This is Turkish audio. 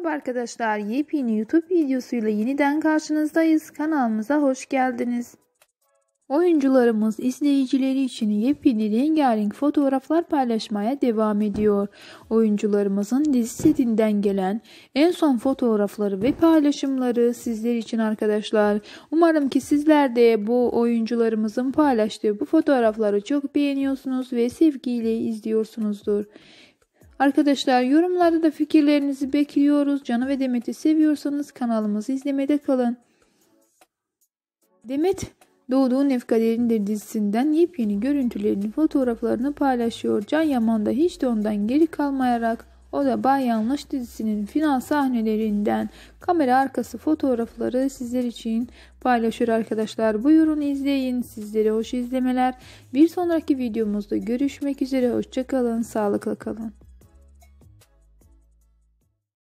Merhaba arkadaşlar, yepyeni YouTube videosuyla yeniden karşınızdayız. Kanalımıza hoş geldiniz. Oyuncularımız izleyicileri için yepyeni rengarenk fotoğraflar paylaşmaya devam ediyor. Oyuncularımızın dizi setinden gelen en son fotoğrafları ve paylaşımları sizler için arkadaşlar. Umarım ki sizler de bu oyuncularımızın paylaştığı bu fotoğrafları çok beğeniyorsunuz ve sevgiyle izliyorsunuzdur. Arkadaşlar yorumlarda da fikirlerinizi bekliyoruz. Canı ve Demet'i seviyorsanız kanalımızı izlemede kalın. Demet Doğduğun Ev Kaderindir dizisinden yepyeni görüntülerini, fotoğraflarını paylaşıyor. Can Yaman da hiç de ondan geri kalmayarak o da Bay Yanlış dizisinin final sahnelerinden kamera arkası fotoğrafları sizler için paylaşıyor arkadaşlar. Buyurun izleyin. Sizlere hoş izlemeler. Bir sonraki videomuzda görüşmek üzere. Hoşçakalın. Sağlıkla kalın.